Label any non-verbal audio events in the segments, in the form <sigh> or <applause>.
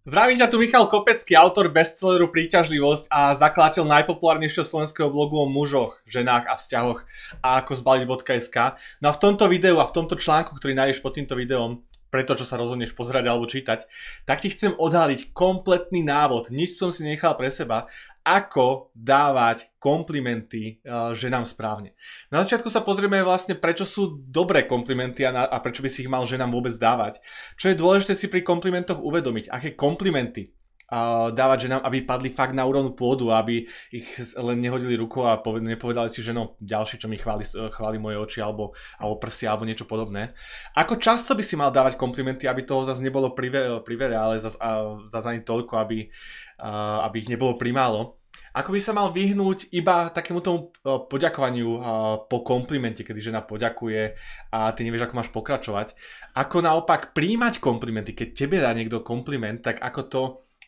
Zdravím ťa tu Michal Kopecký, autor bestselleru Príťažlivosť a zakladateľ najpopulárnejšieho slovenského blogu o mužoch, ženách a vzťahoch a ako zbaliť.sk. No a v tomto videu a v tomto článku, ktorý nájdeš pod týmto videom, pre to, čo sa rozhodneš pozerať alebo čítať, tak ti chcem odhaliť kompletný návod, nič som si nechal pre seba, ako dávať komplimenty e, ženám správne. Na začiatku sa pozrieme vlastne, prečo sú dobré komplimenty a, na, a prečo by si ich mal ženám vôbec dávať. Čo je dôležité si pri komplimentoch uvedomiť, aké komplimenty dávať ženám, aby padli fakt na úrovnú pôdu, aby ich len nehodili ruku a nepovedali si, že no, ďalší, čo mi chváli, chváli moje oči alebo, alebo prsia alebo niečo podobné. Ako často by si mal dávať komplimenty, aby toho zase nebolo priveľa, ale zase ani toľko, aby, aby ich nebolo primálo. Ako by sa mal vyhnúť iba takému tomu e, poďakovaniu e, po komplimente, kedy žena poďakuje a ty nevieš, ako máš pokračovať. Ako naopak príjmať komplimenty, keď tebe dá niekto kompliment, tak ako to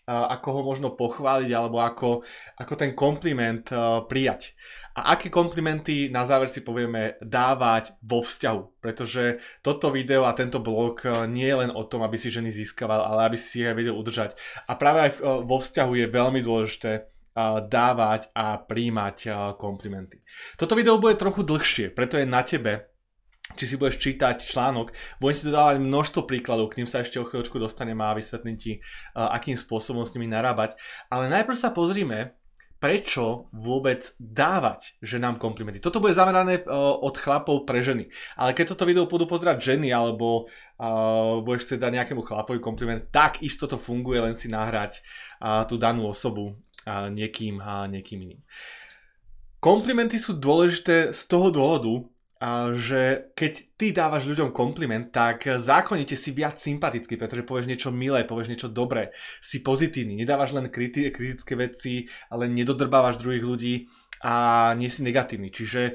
ako ho možno pochváliť alebo ako, ako ten kompliment e, prijať. A aké komplimenty na záver si povieme dávať vo vzťahu. Pretože toto video a tento blog e, nie je len o tom, aby si ženy získaval, ale aby si ich aj vedel udržať. A práve aj e, vo vzťahu je veľmi dôležité dávať a príjmať komplimenty. Toto video bude trochu dlhšie, preto je na tebe, či si budeš čítať článok. Budem ti dodávať množstvo príkladov, k ním sa ešte o chvíľočku dostanem a vysvetlím ti, akým spôsobom s nimi narábať. Ale najprv sa pozrime, prečo vôbec dávať ženám komplimenty. Toto bude zamerané e, od chlapov pre ženy. Ale keď toto video budú pozerať ženy, alebo uh, budeš chcieť dať nejakému chlapovi kompliment, tak isto to funguje, len si nahrať uh, tú danú osobu uh, niekým, uh, niekým iným. Komplimenty sú dôležité z toho dôvodu, že keď ty dávaš ľuďom kompliment, tak zákonite si viac sympatický, pretože povieš niečo milé, povieš niečo dobré, si pozitívny, nedávaš len kriti- kritické veci, ale nedodrbávaš druhých ľudí a nie si negatívny. Čiže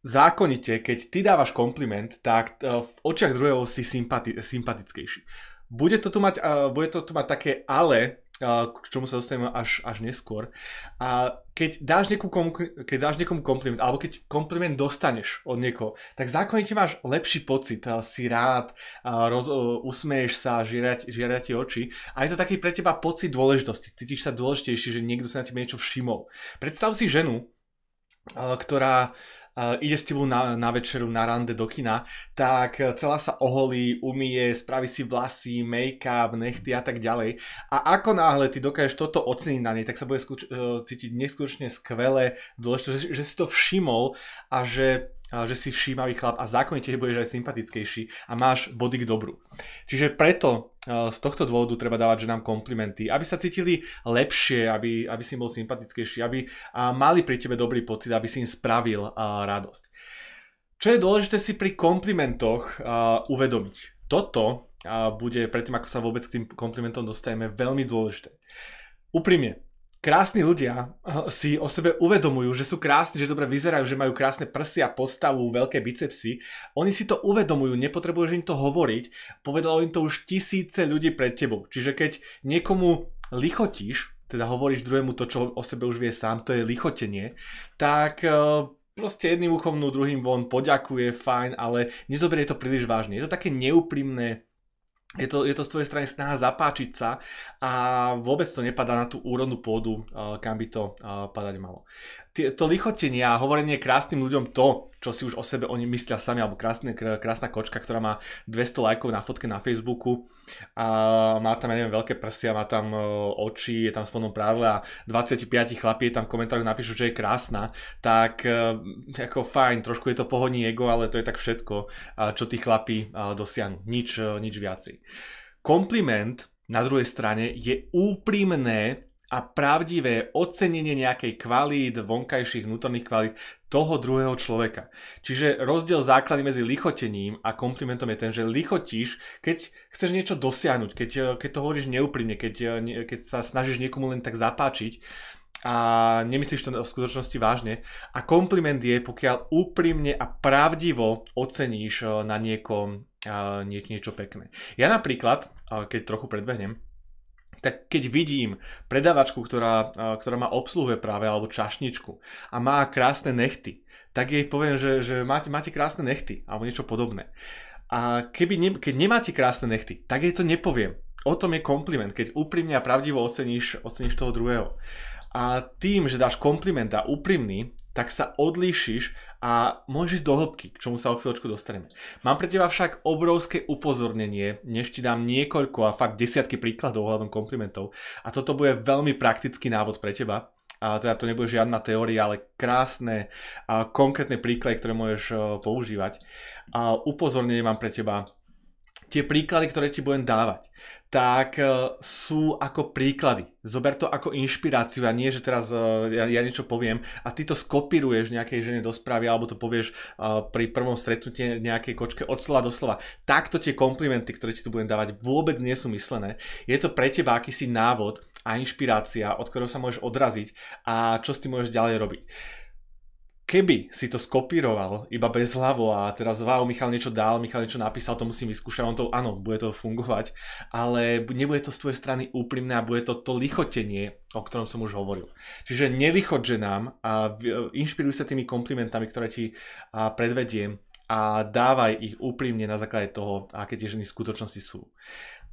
zákonite, keď ty dávaš kompliment, tak e, v očiach druhého si sympati- sympatickejší. Bude to, tu mať, e, bude to tu mať také ale, k čomu sa dostaneme až, až neskôr. A keď dáš, niekomu, keď dáš niekomu kompliment, alebo keď kompliment dostaneš od niekoho, tak zákonite máš lepší pocit, si rád, roz, e, usmeješ sa, žiarať, žiarať ti oči. A je to taký pre teba pocit dôležitosti. Cítiš sa dôležitejší, že niekto sa na tebe niečo všimol. Predstav si ženu, ktorá ide s tebou na, na večeru na rande do kina, tak e, celá sa oholí, umie, spraví si vlasy, make-up, nechty a tak ďalej. A ako náhle ty dokážeš toto oceniť na nej, tak sa bude skuč- e, cítiť neskutočne skvelé, dôležité, že, že si to všimol a že že si všímavý chlap a zákonite budeš aj sympatickejší a máš body k dobru. Čiže preto Eh, z tohto dôvodu treba dávať ženám komplimenty, aby sa cítili lepšie, aby, aby si im bol sympatickejší, aby eh, mali pri tebe dobrý pocit, aby si im spravil eh, radosť. Čo je dôležité si pri komplimentoch uvedomiť? Toto bude, predtým ako sa vôbec k tým komplimentom dostaneme, veľmi dôležité. Úprimne, krásni ľudia eh, si o sebe uvedomujú, že sú krásni, že dobre vyzerajú, že majú krásne a postavu, veľké bicepsy. Oni si to uvedomujú, nepotrebuješ im to hovoriť. Povedalo im to už tisíce ľudí pred tebou. Čiže keď niekomu lichotíš, teda hovoríš druhému to, čo o sebe už vie sám, to je lichotenie, tak eh, proste jedným uchomnú, druhým von poďakuje, fajn, ale nezoberie to príliš vážne. Je to také neúprimné je to, je to z tvojej strany snaha zapáčiť sa a vôbec to nepadá na tú úrodnú pôdu, eh, kam by to eh, padať malo. To lichotenie a hovorenie krásnym ľuďom to, čo si už o sebe oni myslia sami, alebo krásne, krásna kočka, ktorá má 200 lajkov na fotke na Facebooku a má tam, ja neviem, veľké prsia, má tam eh, oči, je tam spodnom prádle a 25 chlapí tam v komentároch napíšu, že je krásna, tak ako fajn, trošku je to pohodný ego, ale to je tak všetko, čo tí chlapí dosiahnu. Nič, nič viacej. Kompliment na druhej strane je úprimné a pravdivé ocenenie nejakej kvalít, vonkajších vnútorných kvalít toho druhého človeka. Čiže rozdiel základný medzi lichotením a komplimentom je ten, že lichotíš, keď chceš niečo dosiahnuť, keď, eh, keď to hovoríš neúprimne, keď, eh, keď sa snažíš niekomu len tak zapáčiť a nemyslíš to v skutočnosti vážne. A kompliment je, pokiaľ úprimne a pravdivo oceníš eh, na niekom nie, niečo pekné. Ja napríklad, keď trochu predbehnem, tak keď vidím predavačku, ktorá, ktorá ma obsluhuje práve, alebo čašničku a má krásne nechty, tak jej poviem, že, že máte, máte krásne nechty, alebo niečo podobné. A keby ne, keď nemáte krásne nechty, tak jej to nepoviem. O tom je kompliment, keď úprimne a pravdivo oceníš, oceníš toho druhého. A tým, že dáš kompliment a úprimný, tak sa odlíšiš a môžeš ísť do hĺbky, k čomu sa o chvíľočku dostaneme. Mám pre teba však obrovské upozornenie, než ti dám niekoľko a fakt desiatky príkladov ohľadom komplimentov a toto bude veľmi praktický návod pre teba. A teda to nebude žiadna teória, ale krásne a konkrétne príklady, ktoré môžeš e, používať. A upozornenie mám pre teba tie príklady, ktoré ti budem dávať, tak e, sú ako príklady. Zober to ako inšpiráciu a nie, že teraz e, ja, ja niečo poviem a ty to skopíruješ nejakej žene do správy alebo to povieš e, pri prvom stretnutí nejakej kočke od slova do slova. Takto tie komplimenty, ktoré ti tu budem dávať, vôbec nie sú myslené. Je to pre teba akýsi návod a inšpirácia, od ktorého sa môžeš odraziť a čo s tým môžeš ďalej robiť keby si to skopíroval iba bez hlavu a teraz wow, Michal niečo dal, Michal niečo napísal, to musím vyskúšať, on to, áno, bude to fungovať, ale nebude to z tvojej strany úprimné a bude to to lichotenie, o ktorom som už hovoril. Čiže nelichoť že nám a inšpiruj sa tými komplimentami, ktoré ti predvediem a dávaj ich úprimne na základe toho, aké tie ženy v skutočnosti sú.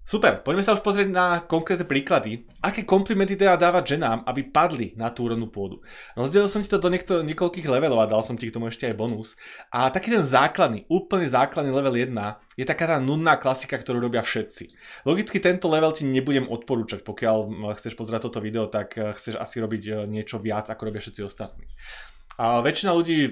Super, poďme sa už pozrieť na konkrétne príklady. Aké komplimenty teda dávať ženám, aby padli na tú úrodnú pôdu? Rozdelil som ti to do niektor- niekoľkých levelov a dal som ti k tomu ešte aj bonus. A taký ten základný, úplne základný level 1 je taká tá nudná klasika, ktorú robia všetci. Logicky tento level ti nebudem odporúčať, pokiaľ chceš pozerať toto video, tak eh, chceš asi robiť eh, niečo viac, ako robia všetci ostatní. A väčšina ľudí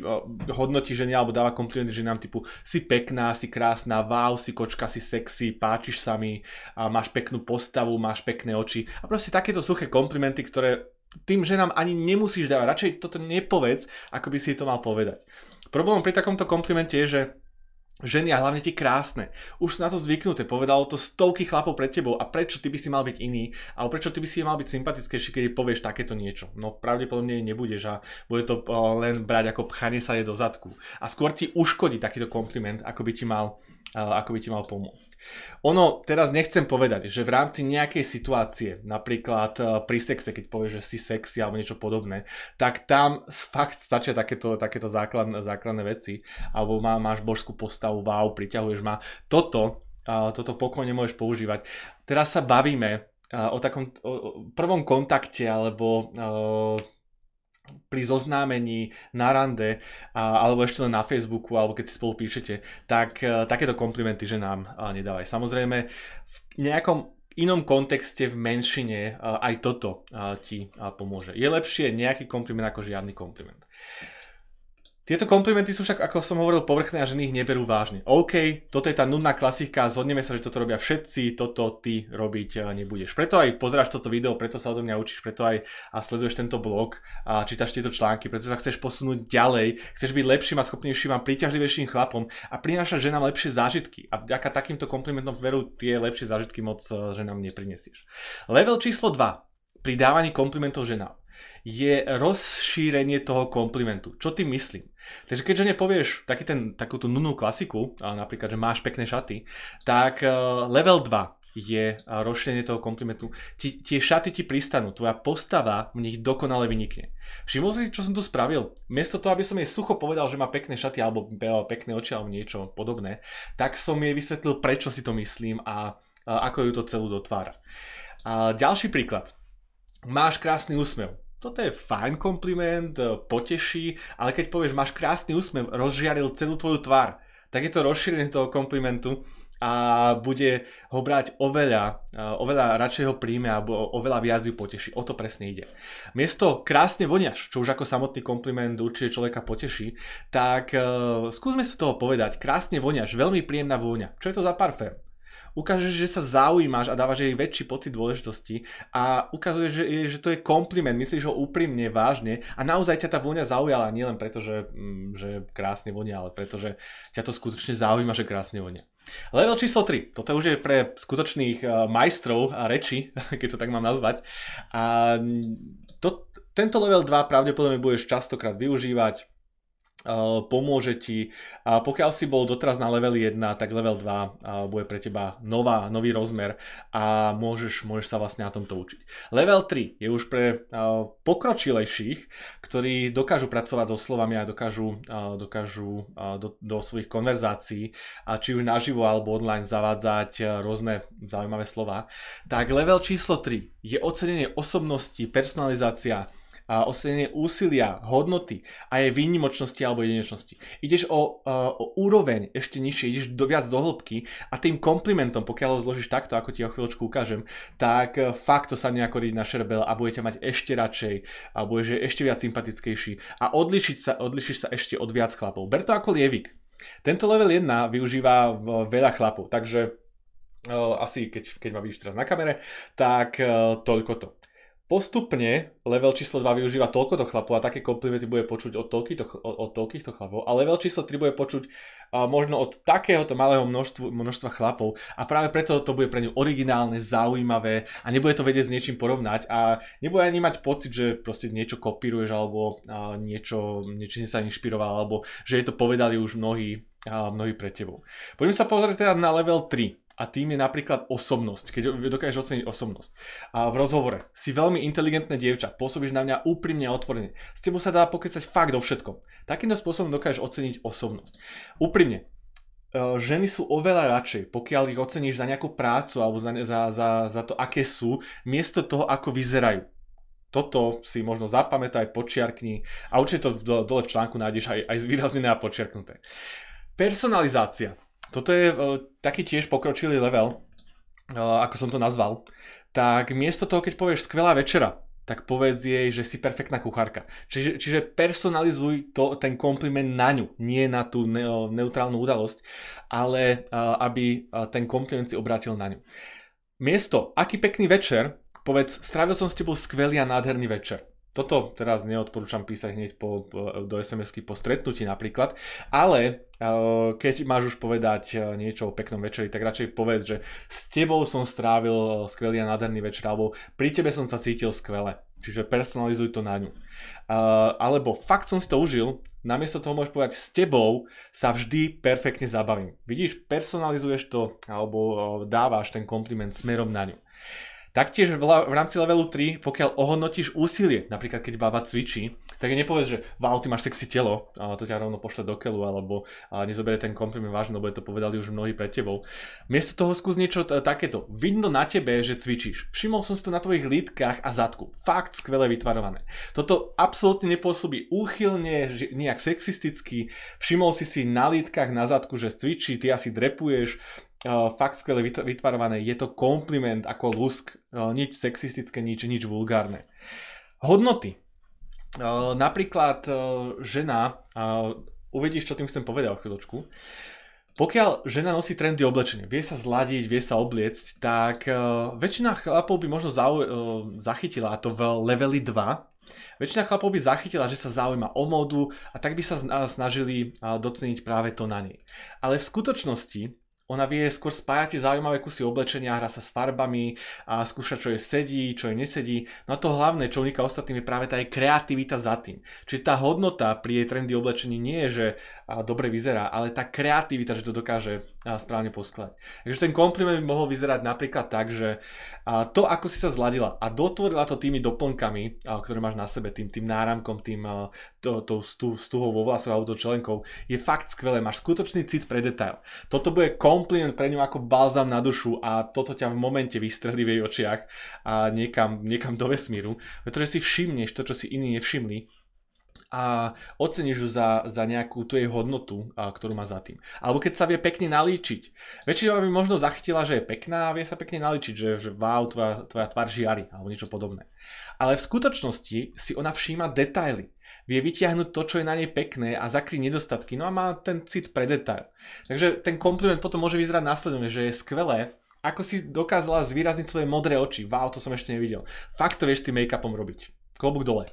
hodnotí ženy alebo dáva komplimenty ženám typu si pekná, si krásna, wow, si kočka, si sexy, páčiš sa mi, a máš peknú postavu, máš pekné oči. A proste takéto suché komplimenty, ktoré tým ženám ani nemusíš dávať. Radšej toto nepovedz, ako by si to mal povedať. Problém pri takomto komplimente je, že Ženy a hlavne tie krásne. Už sú na to zvyknuté, povedalo to stovky chlapov pred tebou a prečo ty by si mal byť iný a prečo ty by si mal byť sympatickejší, keď povieš takéto niečo. No pravdepodobne nebudeš a bude to eh, len brať ako pchanie sa je do zadku. A skôr ti uškodí takýto kompliment, ako by ti mal ako by ti mal pomôcť. Ono, teraz nechcem povedať, že v rámci nejakej situácie, napríklad e, pri sexe, keď povieš, že si sexy alebo niečo podobné, tak tam fakt stačia takéto, takéto základné, základné veci, alebo má, máš božskú postavu, wow, priťahuješ ma. Toto, toto pokojne môžeš používať. Teraz sa bavíme e, o takom o prvom kontakte, alebo e, pri zoznámení, na rande, a, alebo ešte len na Facebooku, alebo keď si spolu píšete, tak a, e, takéto komplimenty že nám a, e, nedávaj. Samozrejme, v nejakom inom kontexte v menšine e, aj toto ti pomôže. Je lepšie nejaký kompliment ako žiadny kompliment. Tieto komplimenty sú však, ako som hovoril, povrchné a ženy ich neberú vážne. OK, toto je tá nudná klasika, zhodneme sa, že toto robia všetci, toto ty robiť eh, nebudeš. Preto aj pozráš toto video, preto sa odo mňa učíš, preto aj a sleduješ tento blog a čítaš tieto články, preto sa chceš posunúť ďalej, chceš byť lepším a schopnejším a príťažlivejším chlapom a prinášať ženám lepšie zážitky. A vďaka takýmto komplimentom veru tie lepšie zážitky moc eh, ženám neprinesieš. Level číslo 2 pri dávaní komplimentov ženám je rozšírenie toho komplimentu. Čo ty myslím? Takže keďže nepovieš taký ten, takúto nunú klasiku, napríklad, že máš pekné šaty, tak e, level 2 je rozšírenie toho komplimentu. Ti, tie šaty ti pristanú, tvoja postava v nich dokonale vynikne. Všimol si, čo som tu spravil? Miesto toho, aby som jej sucho povedal, že má pekné šaty alebo pekné oči alebo niečo podobné, tak som jej vysvetlil, prečo si to myslím a, a ako ju to celú dotvára. A ďalší príklad. Máš krásny úsmev toto je fajn kompliment, e, poteší, ale keď povieš, máš krásny úsmev, rozžiaril celú tvoju tvár, tak je to rozšírenie toho komplimentu a bude ho brať oveľa, e, oveľa radšej ho príjme a oveľa viac ju poteší. O to presne ide. Miesto krásne voniaš, čo už ako samotný kompliment určite človeka poteší, tak uh, skúsme si toho povedať. Krásne voniaš, veľmi príjemná vôňa. Čo je to za parfém? ukážeš, že sa zaujímaš a dávaš jej väčší pocit dôležitosti a ukazuješ, že, že to je kompliment, myslíš ho úprimne, vážne a naozaj ťa tá vôňa zaujala, nielen preto, že, mm, že krásne vonia, ale pretože ťa to skutočne zaujíma, že krásne vonia. Level číslo 3. Toto už je pre skutočných eh, majstrov a reči, <laughs> keď sa tak mám nazvať. A to, tento level 2 pravdepodobne budeš častokrát využívať pomôže ti. A pokiaľ si bol doteraz na level 1, tak level 2 bude pre teba nová, nový rozmer a môžeš, môžeš sa vlastne na tomto učiť. Level 3 je už pre pokročilejších, ktorí dokážu pracovať so slovami a dokážu, dokážu do, do svojich konverzácií, a či už naživo alebo online zavádzať rôzne zaujímavé slova. Tak level číslo 3 je ocenenie osobnosti, personalizácia, a ocenenie úsilia, hodnoty a je výnimočnosti alebo jedinečnosti. Ideš o, o úroveň ešte nižšie, ideš do, viac do hĺbky a tým komplimentom, pokiaľ ho zložíš takto, ako ti ho chvíľočku ukážem, tak e, fakt to sa nejako riť na šerbel a budete mať ešte radšej a budeš ešte viac sympatickejší a odlišiť sa, odlišiš sa ešte od viac chlapov. Ber to ako lievik. Tento level 1 využíva veľa chlapov, takže e, asi keď, keď ma vidíš teraz na kamere, tak e, toľko to postupne level číslo 2 využíva toľkoto chlapov a také komplimenty bude počuť od, toľkýto, od, od toľkýchto chlapov a level číslo 3 bude počuť uh, možno od takéhoto malého množstvu, množstva chlapov a práve preto to bude pre ňu originálne, zaujímavé a nebude to vedieť s niečím porovnať a nebude ani mať pocit, že proste niečo kopíruješ alebo uh, niečo, niečo sa inšpiroval alebo že je to povedali už mnohí, uh, mnohí pred tebou. Poďme sa pozrieť teda na level 3 a tým je napríklad osobnosť, keď dokážeš oceniť osobnosť. A v rozhovore si veľmi inteligentné dievča, pôsobíš na mňa úprimne a otvorene. S tebou sa dá pokecať fakt o všetkom. Takýmto spôsobom dokážeš oceniť osobnosť. Úprimne, e, ženy sú oveľa radšej, pokiaľ ich oceníš za nejakú prácu alebo za, za, za, za to, aké sú, miesto toho, ako vyzerajú. Toto si možno zapamätaj, počiarkni a určite to dole v článku nájdeš aj, aj zvýraznené a počiarknuté. Personalizácia. Toto je uh, taký tiež pokročilý level, uh, ako som to nazval. Tak miesto toho, keď povieš skvelá večera, tak povedz jej, že si perfektná kuchárka. Čiže, čiže personalizuj to, ten kompliment na ňu, nie na tú ne, neutrálnu udalosť, ale uh, aby uh, ten kompliment si obrátil na ňu. Miesto, aký pekný večer, povedz, strávil som s tebou skvelý a nádherný večer. Toto teraz neodporúčam písať hneď po, do SMS-ky po stretnutí napríklad, ale Eh, keď máš už povedať eh, niečo o peknom večeri, tak radšej povedz, že s tebou som strávil eh, skvelý a nádherný večer, alebo pri tebe som sa cítil skvele. Čiže personalizuj to na ňu. alebo fakt som si to užil, namiesto toho môžeš povedať s tebou sa vždy perfektne zabavím. Vidíš, personalizuješ to alebo dávaš ten kompliment smerom na ňu. Taktiež v rámci levelu 3, pokiaľ ohodnotíš úsilie, napríklad keď baba cvičí, tak nepovieš, že wow, ty máš sexy telo, a to ťa rovno pošle do keľu, alebo a nezoberie ten kompliment vážne, lebo je to povedali už mnohí pred tebou. Miesto toho skús niečo t- takéto. Vidno na tebe, že cvičíš. Všimol som si to na tvojich lítkach a zadku. Fakt skvele vytvarované. Toto absolútne nepôsobí úchylne, ži- nejak sexisticky. Všimol si si na lítkach, na zadku, že cvičí, ty asi drepuješ, uh, fakt skvele vytvarované. Je to kompliment ako lusk, uh, nič sexistické, nič, nič vulgárne. Hodnoty. Uh, napríklad uh, žena, uh, uvedíš, čo tým chcem povedať o chvíľočku, pokiaľ žena nosí trendy oblečenie, vie sa zladiť, vie sa obliecť, tak uh, väčšina chlapov by možno zau, uh, zachytila, a to v leveli 2, väčšina chlapov by zachytila, že sa zaujíma o modu a tak by sa snažili uh, doceniť práve to na nej. Ale v skutočnosti ona vie skôr spájať zaujímavé kusy oblečenia, hra sa s farbami a skúša, čo je sedí, čo je nesedí. No a to hlavné, čo uniká ostatným, je práve tá jej kreativita za tým. Čiže tá hodnota pri jej trendy oblečení nie je, že dobre vyzerá, ale tá kreativita, že to dokáže správne poskladať. Takže ten kompliment by mohol vyzerať napríklad tak, že to, ako si sa zladila a dotvorila to tými doplnkami, ktoré máš na sebe, tým, tým náramkom, tým tou to, stuhou vo vlasoch alebo tou členkou, je fakt skvelé. Máš skutočný cit pre detail. Toto bude kom kompliment pre ňu ako balzam na dušu a toto ťa v momente vystrelí v jej očiach a niekam, niekam do vesmíru, pretože si všimneš to, čo si iní nevšimli a oceníš ju za, za nejakú tú jej hodnotu, a, ktorú má za tým. Alebo keď sa vie pekne nalíčiť. Väčšina by možno zachytila, že je pekná a vie sa pekne nalíčiť, že, že wow, tvoja, tvoja tvár žiari alebo niečo podobné. Ale v skutočnosti si ona všíma detaily vie vyťahnuť to, čo je na nej pekné a zakryť nedostatky. No a má ten cit pre detail. Takže ten kompliment potom môže vyzerať následovne, že je skvelé, ako si dokázala zvýrazniť svoje modré oči. Wow, to som ešte nevidel. Fakt to vieš tým make-upom robiť. Klobúk dole.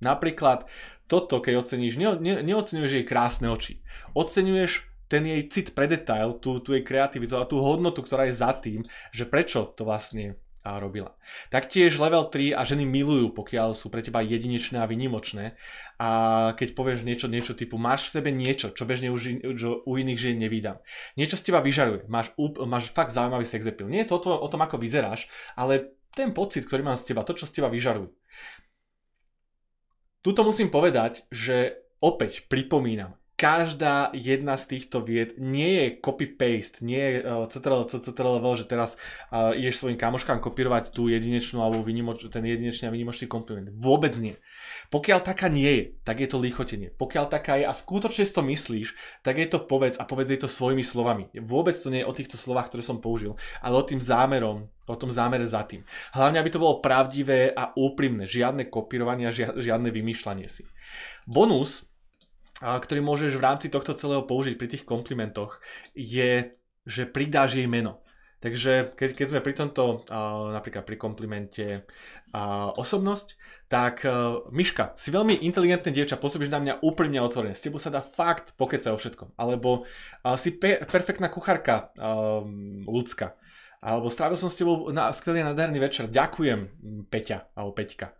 Napríklad toto, keď oceníš, ne, ne, neocenuješ jej krásne oči. Oceňuješ ten jej cit pre detail, tú, tú jej kreativitu a tú hodnotu, ktorá je za tým, že prečo to vlastne a robila. Taktiež level 3 a ženy milujú, pokiaľ sú pre teba jedinečné a vynimočné. A keď povieš niečo, niečo typu, máš v sebe niečo, čo bežne u, čo u iných žien nevídam. Niečo z teba vyžaruje, máš, up- máš fakt zaujímavý sex appeal. Nie je to o tom, o tom, ako vyzeráš, ale ten pocit, ktorý mám z teba, to, čo z teba vyžaruje. Tuto musím povedať, že opäť pripomínam, každá jedna z týchto vied nie je copy-paste, nie je uh, e, CTRL, CTRL, že teraz uh, ideš svojim kamoškám kopírovať tú jedinečnú alebo vynimoč, ten jedinečný a vynimočný kompliment. Vôbec nie. Pokiaľ taká nie je, tak je to lichotenie. Pokiaľ taká je a skutočne si to myslíš, tak je to povedz a povedz jej to svojimi slovami. Vôbec to nie je o týchto slovách, ktoré som použil, ale o tým zámerom, o tom zámere za tým. Hlavne, aby to bolo pravdivé a úprimné. Žiadne kopírovanie a žiadne vymýšľanie si. Bonus, ktorý môžeš v rámci tohto celého použiť pri tých komplimentoch, je, že pridáš jej meno. Takže keď, keď sme pri tomto, napríklad pri komplimente osobnosť, tak e, Miška, si veľmi inteligentné dievča, pôsobíš na mňa úprimne otvorene, s tebou sa dá fakt pokecať o všetkom. Alebo si pe- perfektná kuchárka ľudská. Alebo strávil som s tebou na skvelý nadherný večer, ďakujem Peťa alebo Peťka.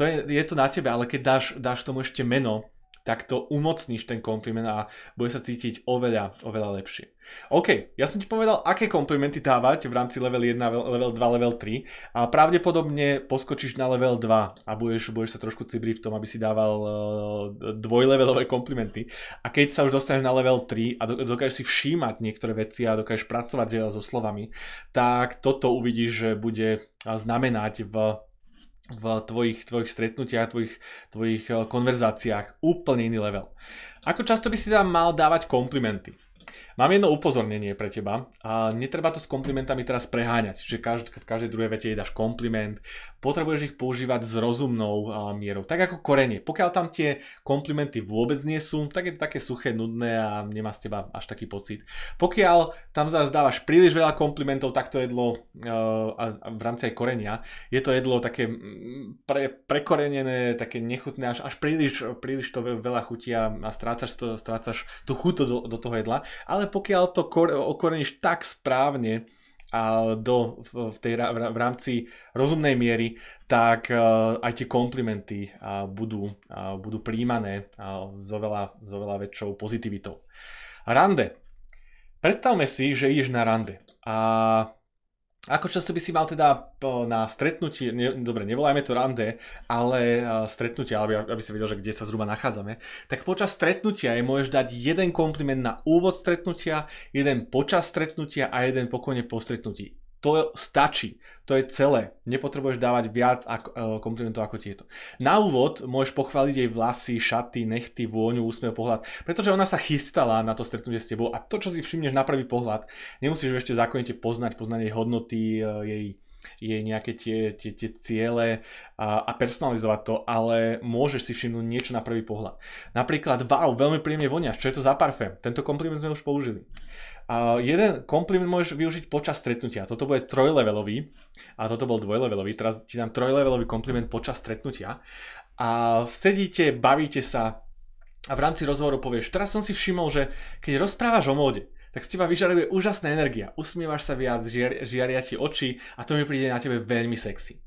To je, je to na tebe, ale keď dáš, dáš tomu ešte meno, tak to umocníš ten kompliment a bude sa cítiť oveľa, oveľa lepšie. OK, ja som ti povedal, aké komplimenty dávať v rámci level 1, level 2, level 3 a pravdepodobne poskočíš na level 2 a budeš, budeš sa trošku cibriť v tom, aby si dával uh, dvojlevelové komplimenty. A keď sa už dostaneš na level 3 a dokážeš si všímať niektoré veci a dokážeš pracovať eh, so slovami, tak toto uvidíš, že bude eh, znamenať v v tvojich, tvojich stretnutiach, tvojich, tvojich eh, konverzáciách. Úplne iný level. Ako často by si tam mal dávať komplimenty? Mám jedno upozornenie pre teba. A netreba to s komplimentami teraz preháňať, že každ- v každej druhej vete dáš kompliment. Potrebuješ ich používať s rozumnou a, mierou. Tak ako korenie. Pokiaľ tam tie komplimenty vôbec nie sú, tak je to také suché, nudné a nemá z teba až taký pocit. Pokiaľ tam zase dávaš príliš veľa komplimentov, tak to jedlo e, a, a v rámci aj korenia, je to jedlo také pre, prekorenené, také nechutné, až, až príliš, príliš to veľa chutia a strácaš, to, strácaš tú chuť do, do toho jedla ale pokiaľ to okoreníš tak správne, a do, v, tej, v rámci rozumnej miery, tak e, aj tie komplimenty budú, budú príjmané s, oveľa, s oveľa väčšou pozitivitou. Rande. Predstavme si, že ideš na rande a ako často by si mal teda na stretnutí, ne, dobre, nevolajme to rande, ale stretnutie, aby, aby si vedel, že kde sa zhruba nachádzame, tak počas stretnutia je môžeš dať jeden kompliment na úvod stretnutia, jeden počas stretnutia a jeden pokojne po stretnutí to stačí, to je celé. Nepotrebuješ dávať viac ako, e, komplimentov ako tieto. Na úvod môžeš pochváliť jej vlasy, šaty, nechty, vôňu, úsmev, pohľad, pretože ona sa chystala na to stretnutie s tebou a to, čo si všimneš na prvý pohľad, nemusíš ešte zákonite poznať, poznať jej hodnoty, e, jej jej nejaké tie, tie, tie ciele a, a personalizovať to, ale môžeš si všimnúť niečo na prvý pohľad. Napríklad, wow, veľmi príjemne voniaš, čo je to za parfém? Tento kompliment sme už použili. A jeden kompliment môžeš využiť počas stretnutia. Toto bude trojlevelový a toto bol dvojlevelový. Teraz ti dám trojlevelový kompliment počas stretnutia. A sedíte, bavíte sa, a v rámci rozhovoru povieš, teraz som si všimol, že keď rozprávaš o móde, tak z teba vyžaruje úžasná energia. Usmievaš sa viac, žiar, žiaria ti oči a to mi príde na tebe veľmi sexy.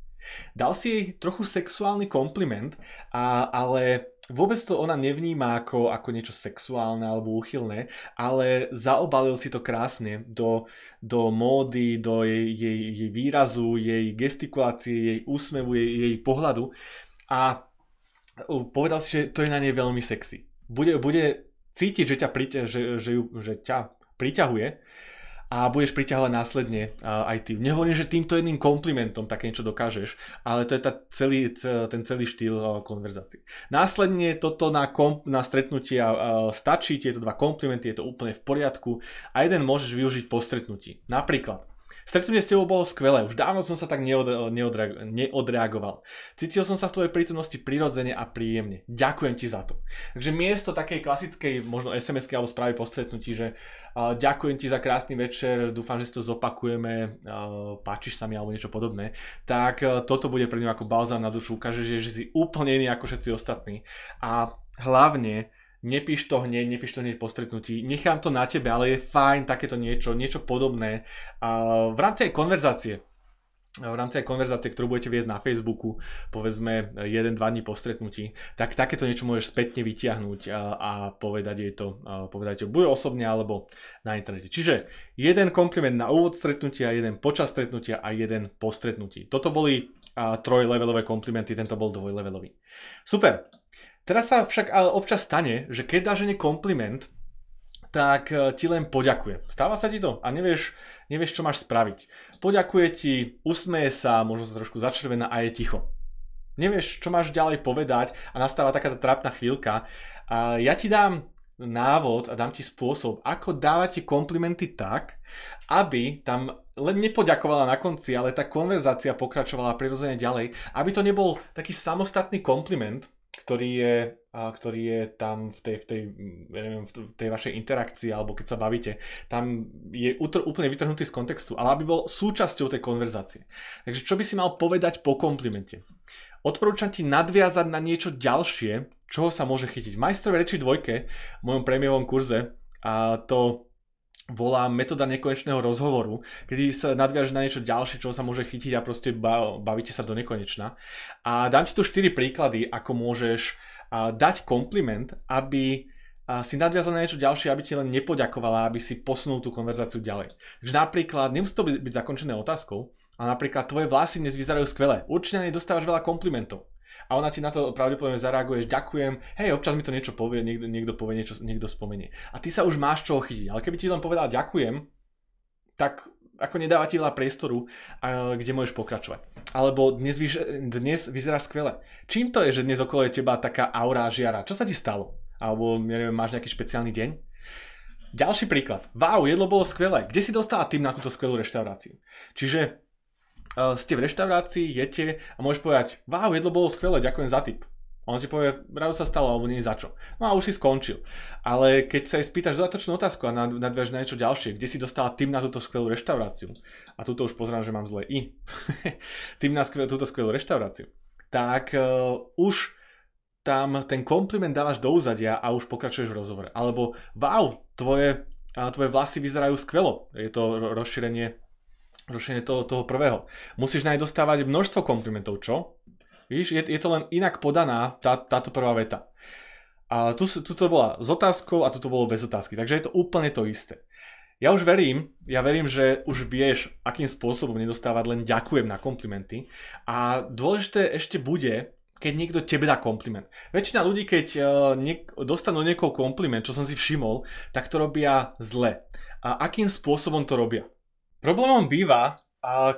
Dal si jej trochu sexuálny kompliment, a, ale vôbec to ona nevníma ako, ako niečo sexuálne alebo úchylné, ale zaobalil si to krásne do, do módy, do jej, jej, jej výrazu, jej gestikulácie, jej úsmevu, jej, jej pohľadu a povedal si, že to je na nej veľmi sexy. Bude, bude cítiť, že ťa, priťa, že, že, že, že ťa priťahuje a budeš priťahovať následne aj ty. Nehovorím, že týmto jedným komplimentom také niečo dokážeš, ale to je tá celý, ten celý štýl konverzácií. Následne toto na, komp- na stretnutia stačí, tieto dva komplimenty, je to úplne v poriadku a jeden môžeš využiť po stretnutí. Napríklad, Stretnutie s tebou bolo skvelé, už dávno som sa tak neod- neodre- neodreagoval. Cítil som sa v tvojej prítomnosti prirodzene a príjemne. Ďakujem ti za to. Takže miesto takej klasickej, možno sms alebo správy po stretnutí, že uh, ďakujem ti za krásny večer, dúfam, že si to zopakujeme, uh, páčiš sa mi alebo niečo podobné, tak uh, toto bude pre ňu ako balzám na dušu, ukáže, že, že si úplne iný ako všetci ostatní. A hlavne nepíš to hneď, nepíš to hneď po stretnutí, nechám to na tebe, ale je fajn takéto niečo, niečo podobné. A v rámci aj konverzácie, v rámci aj konverzácie, ktorú budete viesť na Facebooku, povedzme 1-2 dní po stretnutí, tak takéto niečo môžeš spätne vytiahnuť a, a povedať jej to, a povedať to buď osobne alebo na internete. Čiže jeden kompliment na úvod stretnutia, jeden počas stretnutia a jeden po stretnutí. Toto boli a, trojlevelové komplimenty, tento bol dvojlevelový. Super, Teraz sa však ale občas stane, že keď dáš kompliment, tak e, ti len poďakuje. Stáva sa ti to a nevieš, nevieš čo máš spraviť. Poďakuje ti, usmeje sa, možno sa trošku začervená a je ticho. Nevieš, čo máš ďalej povedať a nastáva taká tá trápna chvíľka. A ja ti dám návod a dám ti spôsob, ako dávať ti komplimenty tak, aby tam len nepoďakovala na konci, ale tá konverzácia pokračovala prirodzene ďalej, aby to nebol taký samostatný kompliment, ktorý je, ktorý je tam v tej, v, tej, mm, ja neviem, v tej vašej interakcii alebo keď sa bavíte. Tam je utr- úplne vytrhnutý z kontextu, ale aby bol súčasťou tej konverzácie. Takže čo by si mal povedať po komplimente? Odporúčam ti nadviazať na niečo ďalšie, čoho sa môže chytiť. Majstrové reči dvojke v mojom prémiovom kurze a to volá metóda nekonečného rozhovoru, kedy sa nadviaže na niečo ďalšie, čo sa môže chytiť a proste bavíte sa do nekonečna. A dám ti tu 4 príklady, ako môžeš dať kompliment, aby si nadviazal na niečo ďalšie, aby ti len nepoďakovala, aby si posunul tú konverzáciu ďalej. Takže napríklad, nemusí to byť, byť zakončené otázkou, ale napríklad tvoje vlasy dnes vyzerajú skvele. Určite nedostávaš veľa komplimentov. A ona ti na to pravdepodobne že ďakujem, hej, občas mi to niečo povie, niekto, niekto povie niečo, niekto spomenie. A ty sa už máš čo chytiť, ale keby ti len povedal ďakujem, tak ako nedáva ti veľa priestoru, kde môžeš pokračovať. Alebo dnes, vyž, dnes vyzeráš skvele. Čím to je, že dnes okolo je teba taká aura žiara? Čo sa ti stalo? Alebo, ja neviem, máš nejaký špeciálny deň? Ďalší príklad. Wow, jedlo bolo skvelé. Kde si dostala tým na túto skvelú reštauráciu? Čiže uh, ste v reštaurácii, jete a môžeš povedať, wow, jedlo bolo skvelé, ďakujem za tip. A on ti povie, rado sa stalo, alebo nie za čo. No a už si skončil. Ale keď sa jej spýtaš dodatočnú otázku a nadviaš na niečo ďalšie, kde si dostala tým na túto skvelú reštauráciu, a túto už pozrám, že mám zlé i, <laughs> tým na skvel, túto skvelú reštauráciu, tak uh, už tam ten kompliment dávaš do úzadia a už pokračuješ v rozhovore. Alebo wow, tvoje, eh, tvoje vlasy vyzerajú skvelo. Je to rozšírenie rušenie toho, toho prvého. Musíš naj dostávať množstvo komplimentov, čo? Víš, je, je to len inak podaná tá, táto prvá veta. A tu, tu to bola s otázkou a tu to bolo bez otázky, takže je to úplne to isté. Ja už verím, ja verím, že už vieš, akým spôsobom nedostávať len ďakujem na komplimenty a dôležité ešte bude, keď niekto tebe dá kompliment. Väčšina ľudí, keď uh, niek- dostanú niekoho kompliment, čo som si všimol, tak to robia zle. A akým spôsobom to robia? Problémom býva,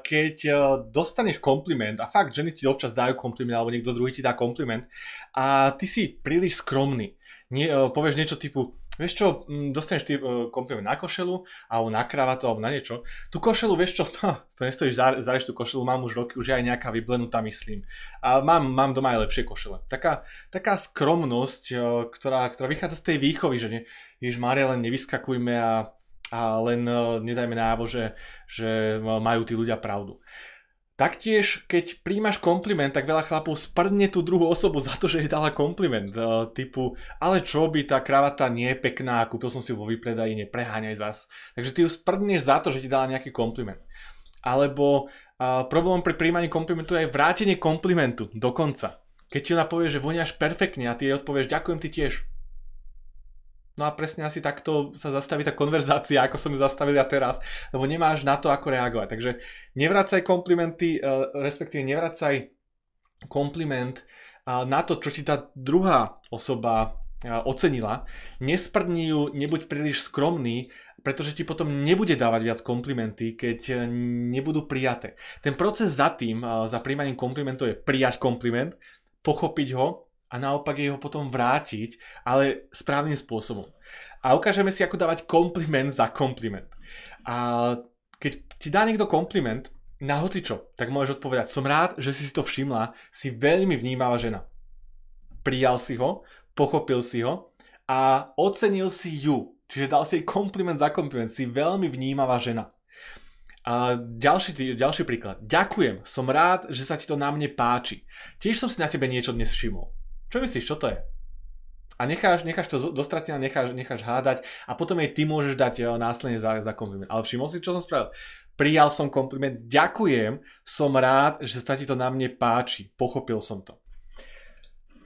keď e, dostaneš kompliment, a fakt ženy ti občas dajú kompliment, alebo niekto druhý ti dá kompliment, a ty si príliš skromný. Nie, e, povieš niečo typu, vieš čo, mm, dostaneš ty e, kompliment na košelu, alebo na kravatu, alebo na niečo. Tu košelu, vieš čo, <laughs> to nestojíš za, za tú košelu, mám už roky, už aj nejaká vyblenutá, myslím. A mám, mám doma aj lepšie košele. Taká, taká skromnosť, ktorá, ktorá vychádza z tej výchovy, že ne, Ježiš Maria, len nevyskakujme a a len e, nedajme návo, že, že e, majú tí ľudia pravdu. Taktiež, keď príjmaš kompliment, tak veľa chlapov sprdne tú druhú osobu za to, že jej dala kompliment. Uh, typu, ale čo by, tá kravata nie je pekná, kúpil som si ju vo vypredaji, nepreháňaj zas. Takže ty ju sprdneš za to, že ti dala nejaký kompliment. Alebo uh, problém pri príjmaní komplimentu je aj vrátenie komplimentu dokonca. Keď ti ona povie, že voniaš perfektne a ty jej odpovieš, ďakujem ti tiež. No a presne asi takto sa zastaví tá konverzácia, ako som ju zastavil ja teraz, lebo nemáš na to, ako reagovať. Takže nevracaj komplimenty, eh, respektíve nevracaj kompliment eh, na to, čo ti tá druhá osoba eh, ocenila. Nesprdni ju, nebuď príliš skromný, pretože ti potom nebude dávať viac komplimenty, keď nebudú prijaté. Ten proces za tým, za príjmaním komplimentov je prijať kompliment, pochopiť ho a naopak jej ho potom vrátiť, ale správnym spôsobom. A ukážeme si, ako dávať kompliment za kompliment. A keď ti dá niekto kompliment na hocičo, tak môžeš odpovedať, som rád, že si to všimla, si veľmi vnímavá žena. Prijal si ho, pochopil si ho a ocenil si ju. Čiže dal si jej kompliment za kompliment, si veľmi vnímavá žena. A ďalší, ďalší príklad. Ďakujem, som rád, že sa ti to na mne páči. Tiež som si na tebe niečo dnes všimol. Čo myslíš, čo to je? A necháš, necháš to dostratené, necháš, necháš hádať a potom jej ty môžeš dať jo, eh, následne za, za kompliment. Ale všimol si, čo som spravil? Prijal som kompliment, ďakujem, som rád, že sa ti to na mne páči, pochopil som to.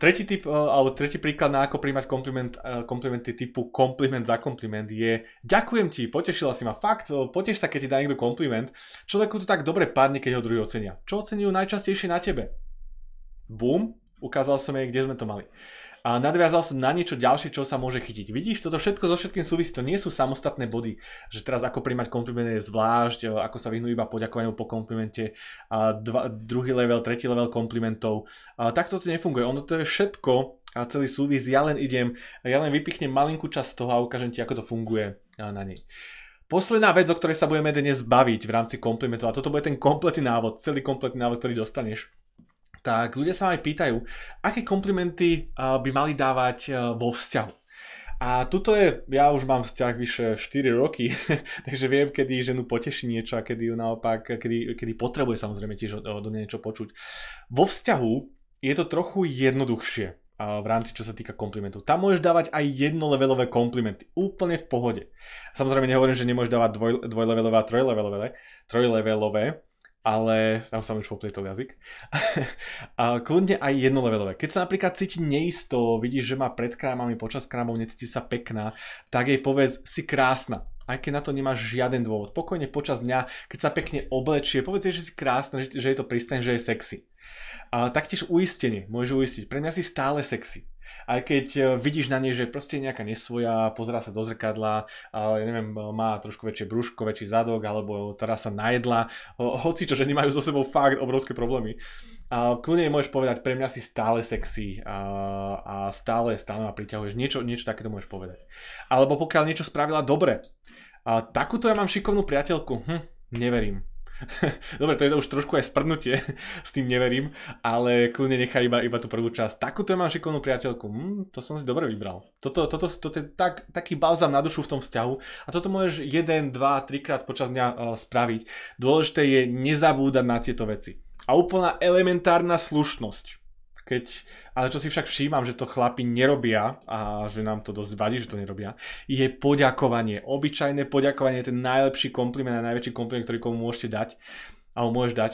Tretí typ, eh, alebo tretí príklad na ako príjmať kompliment, eh, komplimenty typu kompliment za kompliment je ďakujem ti, potešila si ma, fakt, poteš sa, keď ti dá niekto kompliment. Človeku to tak dobre padne, keď ho druhý ocenia. Čo ocenujú najčastejšie na tebe? Bum, ukázal som jej, kde sme to mali. A nadviazal som na niečo ďalšie, čo sa môže chytiť. Vidíš, toto všetko so všetkým súvisí, to nie sú samostatné body, že teraz ako príjmať kompliment je zvlášť, e, ako sa vyhnúť iba poďakovaniu po komplimente, a dva, druhý level, tretí level komplimentov. A takto toto nefunguje, ono to je všetko a celý súvis, ja len idem, ja len vypichnem malinkú časť toho a ukážem ti, ako to funguje na nej. Posledná vec, o ktorej sa budeme dnes baviť v rámci komplimentov, a toto bude ten kompletný návod, celý kompletný návod, ktorý dostaneš, tak ľudia sa aj pýtajú, aké komplimenty eh, by mali dávať eh, vo vzťahu. A tuto je, ja už mám vzťah vyše 4 roky, <laughs> takže viem, kedy ženu poteší niečo a kedy ju naopak, kedy, kedy potrebuje samozrejme tiež do niečo počuť. Vo vzťahu je to trochu jednoduchšie eh, v rámci čo sa týka komplimentov. Tam môžeš dávať aj jednolevelové komplimenty. Úplne v pohode. Samozrejme nehovorím, že nemôžeš dávať dvoj, dvojlevelové a trojlevelové, trojlevelové ale tam sa už popletol jazyk. <laughs> a kľudne aj jednolevelové. Keď sa napríklad cíti neisto, vidíš, že má pred krámami, počas krámov, necíti sa pekná, tak jej povedz, si krásna aj keď na to nemáš žiaden dôvod. Pokojne počas dňa, keď sa pekne oblečie, povedz jej, že si krásna, že, že je to pristane, že je sexy. A taktiež uistenie, môžeš uistiť, pre mňa si stále sexy. Aj keď e, vidíš na nej, že proste je nejaká nesvoja, pozerá sa do zrkadla, ale neviem, má trošku väčšie brúško, väčší zadok, alebo teraz sa najedla, hoci čo, že nemajú so sebou fakt obrovské problémy. A kľudne môžeš povedať, pre mňa si stále sexy a, a stále, stále ma priťahuješ. Niečo, niečo takéto môžeš povedať. Alebo pokiaľ niečo spravila dobre. A takúto ja mám šikovnú priateľku. Hm, neverím. <laughs> Dobre, to je to už trošku aj sprnutie, <laughs> s tým neverím, ale kľudne nechaj iba, iba tú prvú časť. Takúto mám šikovnú priateľku, hm, to som si dobre vybral. Toto, toto, toto je tak, taký balzam na dušu v tom vzťahu a toto môžeš 1, 2, 3 krát počas dňa eh, spraviť. Dôležité je nezabúdať na tieto veci. A úplná elementárna slušnosť keď, ale čo si však všímam, že to chlapi nerobia a že nám to dosť vadí, že to nerobia, je poďakovanie. Obyčajné poďakovanie je ten najlepší kompliment a najväčší kompliment, ktorý komu môžete dať alebo môžeš dať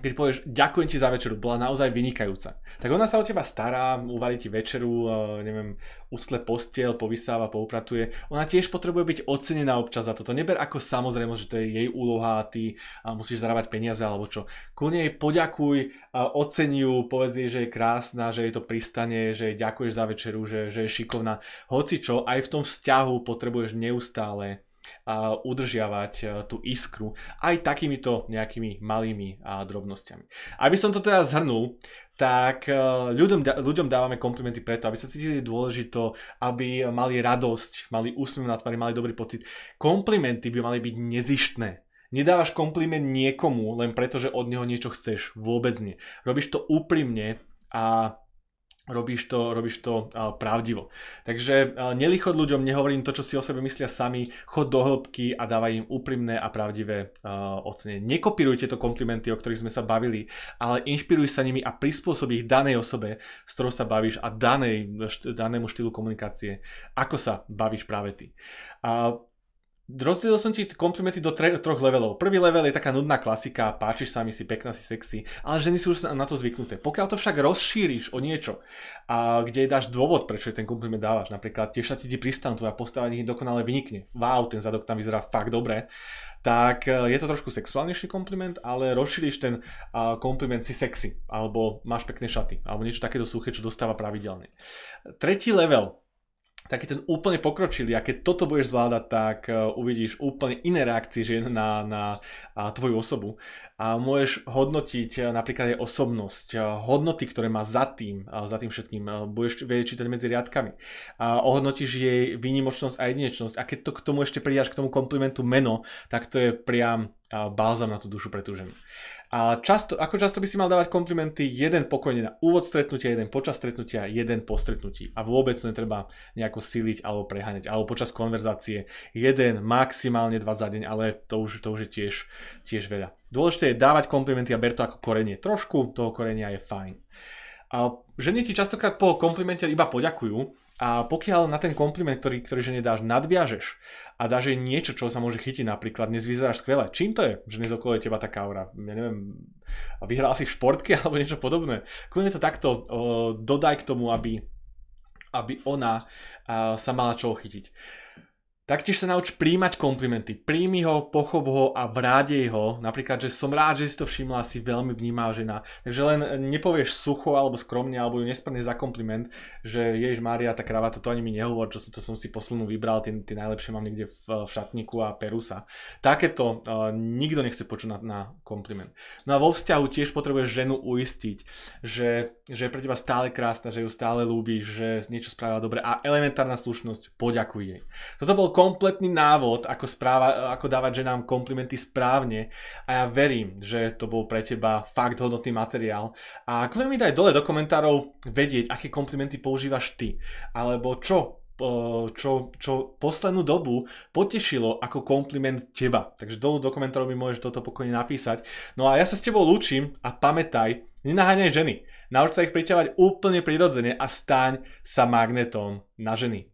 keď povieš, ďakujem ti za večeru, bola naozaj vynikajúca. Tak ona sa o teba stará, uvarí ti večeru, e, neviem, ucle postiel, povysáva, poupratuje. Ona tiež potrebuje byť ocenená občas za toto. Neber ako samozrejme, že to je jej úloha a ty musíš zarábať peniaze alebo čo. Ku nej poďakuj, e, oceni ju, povedz jej, že je krásna, že jej to pristane, že jej ďakuješ za večeru, že, že je šikovná. Hoci čo, aj v tom vzťahu potrebuješ neustále udržiavať e, tú iskru aj takýmito nejakými malými drobnosťami. Aby som to teda zhrnul, tak e, ľuďom, ľuďom dávame komplimenty preto, aby sa cítili dôležito, aby mali radosť, mali úsmev na tvári, mali dobrý pocit. Komplimenty by mali byť nezištné. Nedávaš kompliment niekomu len preto, že od neho niečo chceš. Vôbec nie. Robíš to úprimne a robíš to, robíš to pravdivo. Takže nelichod ľuďom, nehovorím to, čo si o sebe myslia sami, chod do hĺbky a dávaj im úprimné a pravdivé ocene. ocenie. Nekopírujte to komplimenty, o ktorých sme sa bavili, ale inšpiruj sa nimi a prispôsob ich danej osobe, s ktorou sa bavíš a danej, danému štýlu komunikácie, ako sa bavíš práve ty. A Rozdielil som ti komplimenty do tre, troch levelov. Prvý level je taká nudná klasika, páčiš sa mi si, pekná si, sexy, ale ženy sú už na to zvyknuté. Pokiaľ to však rozšíriš o niečo, a kde dáš dôvod, prečo ten kompliment dávaš, napríklad tiež sa ti pristán, tvoja postava nech dokonale vynikne, wow, ten zadok tam vyzerá fakt dobre, tak e, je to trošku sexuálnejší kompliment, ale rozšíriš ten kompliment si sexy, alebo máš pekné šaty, alebo niečo takéto suché, čo dostáva pravidelne. Tretí level, taký ten úplne pokročilý a keď toto budeš zvládať, tak e, uvidíš úplne iné reakcie žien na, na tvoju osobu. A môžeš hodnotiť e, napríklad aj osobnosť, e, hodnoty, ktoré má za tým, za tým všetkým. Budeš vedieť čítať medzi riadkami. A ohodnotíš jej výnimočnosť a jedinečnosť. A keď to k tomu ešte pridáš k tomu komplimentu meno, tak to je priam bálzam na tú dušu pre tú ženu. A často, ako často by si mal dávať komplimenty? Jeden pokojne na úvod stretnutia, jeden počas stretnutia, jeden po stretnutí. A vôbec netreba nejako siliť alebo preháňať. Alebo počas konverzácie jeden, maximálne dva za deň, ale to už, to už je tiež, tiež veľa. Dôležité je dávať komplimenty a ber to ako korenie. Trošku toho korenia je fajn. A ženy ti častokrát po komplimente iba poďakujú, a pokiaľ na ten kompliment, ktorý, ktorý žene dáš, nadviažeš a dáš jej niečo, čo sa môže chytiť, napríklad dnes vyzeráš skvele. Čím to je, že dnes okolo je teba taká aura? Ja neviem, vyhral si v športke <laughs> alebo niečo podobné. Kľudne to takto o, dodaj k tomu, aby, aby ona a, sa mala čo chytiť. Taktiež sa nauč príjmať komplimenty. Príjmi ho, pochop ho a vrádej ho. Napríklad, že som rád, že si to všimla, si veľmi vnímá žena. Takže len eh, nepovieš sucho alebo skromne, alebo ju nesprne za kompliment, že jež Mária, tá kravata, to ani mi nehovor, čo som, to som si poslednú vybral, tie, tie najlepšie mám niekde v, eh, v šatníku a perusa. Takéto uh, nikto nechce počuť na, na kompliment. No a vo vzťahu tiež potrebuješ ženu uistiť, že, že je pre teba stále krásna, že ju stále ľúbi, že niečo spravila dobre a elementárna slušnosť, poďakuj jej. Toto bol kompletný návod, ako, správa, ako dávať ženám komplimenty správne a ja verím, že to bol pre teba fakt hodnotný materiál a kľudne mi daj dole do komentárov vedieť, aké komplimenty používaš ty, alebo čo čo, čo poslednú dobu potešilo ako kompliment teba. Takže dolu do komentárov mi môžeš toto pokojne napísať. No a ja sa s tebou lúčim a pamätaj, nenaháňaj ženy. Nauč sa ich priťahovať úplne prirodzene a staň sa magnetom na ženy.